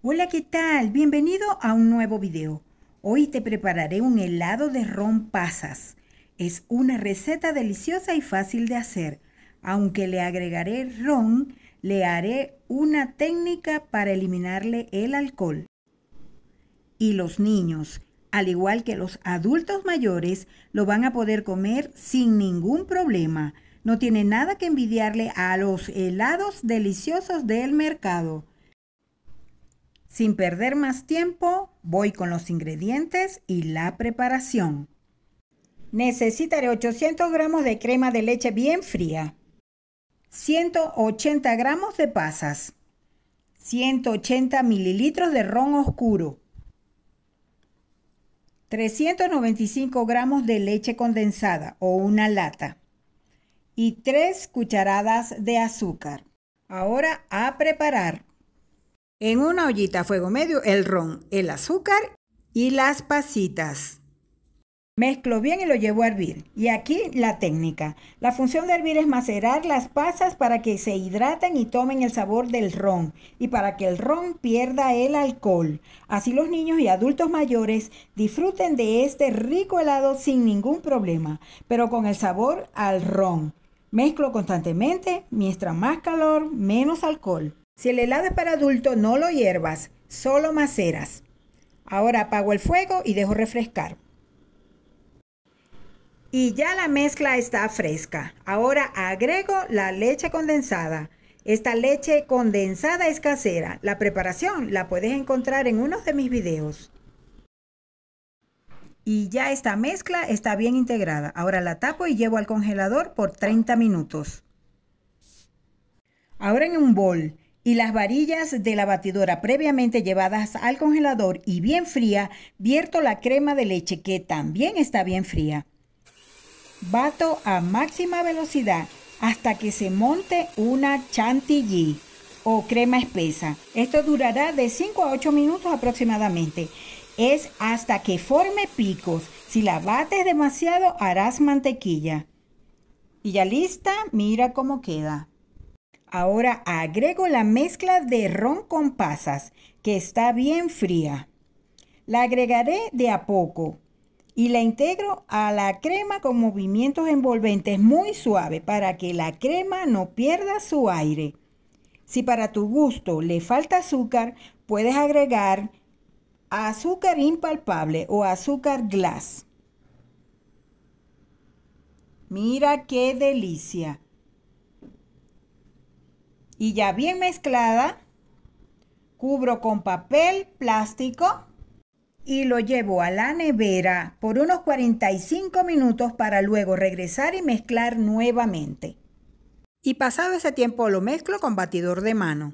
Hola, ¿qué tal? Bienvenido a un nuevo video. Hoy te prepararé un helado de ron pasas. Es una receta deliciosa y fácil de hacer. Aunque le agregaré ron, le haré una técnica para eliminarle el alcohol. Y los niños, al igual que los adultos mayores, lo van a poder comer sin ningún problema. No tiene nada que envidiarle a los helados deliciosos del mercado. Sin perder más tiempo, voy con los ingredientes y la preparación. Necesitaré 800 gramos de crema de leche bien fría, 180 gramos de pasas, 180 mililitros de ron oscuro, 395 gramos de leche condensada o una lata y 3 cucharadas de azúcar. Ahora a preparar. En una ollita a fuego medio el ron, el azúcar y las pasitas. Mezclo bien y lo llevo a hervir. Y aquí la técnica. La función de hervir es macerar las pasas para que se hidraten y tomen el sabor del ron y para que el ron pierda el alcohol. Así los niños y adultos mayores disfruten de este rico helado sin ningún problema, pero con el sabor al ron. Mezclo constantemente, mientras más calor, menos alcohol. Si el helado es para adulto, no lo hiervas, solo maceras. Ahora apago el fuego y dejo refrescar. Y ya la mezcla está fresca. Ahora agrego la leche condensada. Esta leche condensada es casera. La preparación la puedes encontrar en uno de mis videos. Y ya esta mezcla está bien integrada. Ahora la tapo y llevo al congelador por 30 minutos. Ahora en un bol y las varillas de la batidora previamente llevadas al congelador y bien fría, vierto la crema de leche que también está bien fría. Bato a máxima velocidad hasta que se monte una chantilly o crema espesa. Esto durará de 5 a 8 minutos aproximadamente. Es hasta que forme picos. Si la bates demasiado harás mantequilla. Y ya lista, mira cómo queda. Ahora agrego la mezcla de ron con pasas, que está bien fría. La agregaré de a poco y la integro a la crema con movimientos envolventes muy suaves para que la crema no pierda su aire. Si para tu gusto le falta azúcar, puedes agregar azúcar impalpable o azúcar glass. Mira qué delicia y ya bien mezclada, cubro con papel plástico y lo llevo a la nevera por unos 45 minutos para luego regresar y mezclar nuevamente. Y pasado ese tiempo lo mezclo con batidor de mano.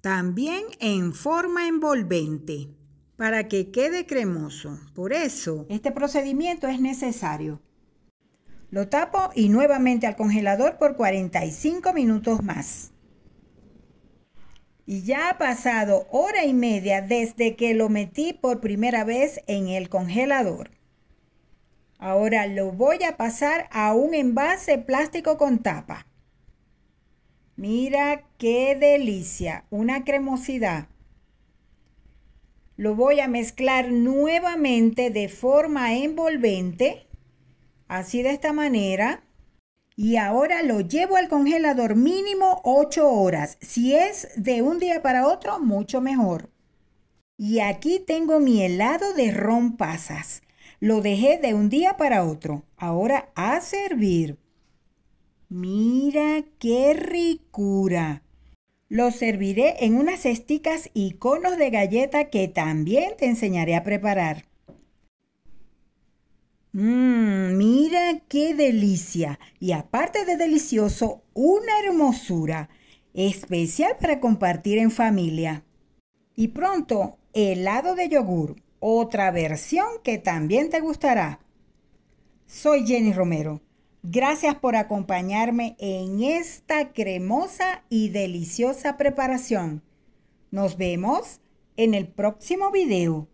También en forma envolvente para que quede cremoso. Por eso, este procedimiento es necesario. Lo tapo y nuevamente al congelador por 45 minutos más. Y ya ha pasado hora y media desde que lo metí por primera vez en el congelador. Ahora lo voy a pasar a un envase plástico con tapa. Mira qué delicia, una cremosidad. Lo voy a mezclar nuevamente de forma envolvente, así de esta manera y ahora lo llevo al congelador mínimo 8 horas. Si es de un día para otro, mucho mejor. Y aquí tengo mi helado de ron Lo dejé de un día para otro. Ahora a servir. Mira qué ricura. Lo serviré en unas esticas y conos de galleta que también te enseñaré a preparar. Mmm, qué delicia y aparte de delicioso, una hermosura, especial para compartir en familia. Y pronto, helado de yogur, otra versión que también te gustará. Soy Jenny Romero. Gracias por acompañarme en esta cremosa y deliciosa preparación. Nos vemos en el próximo video.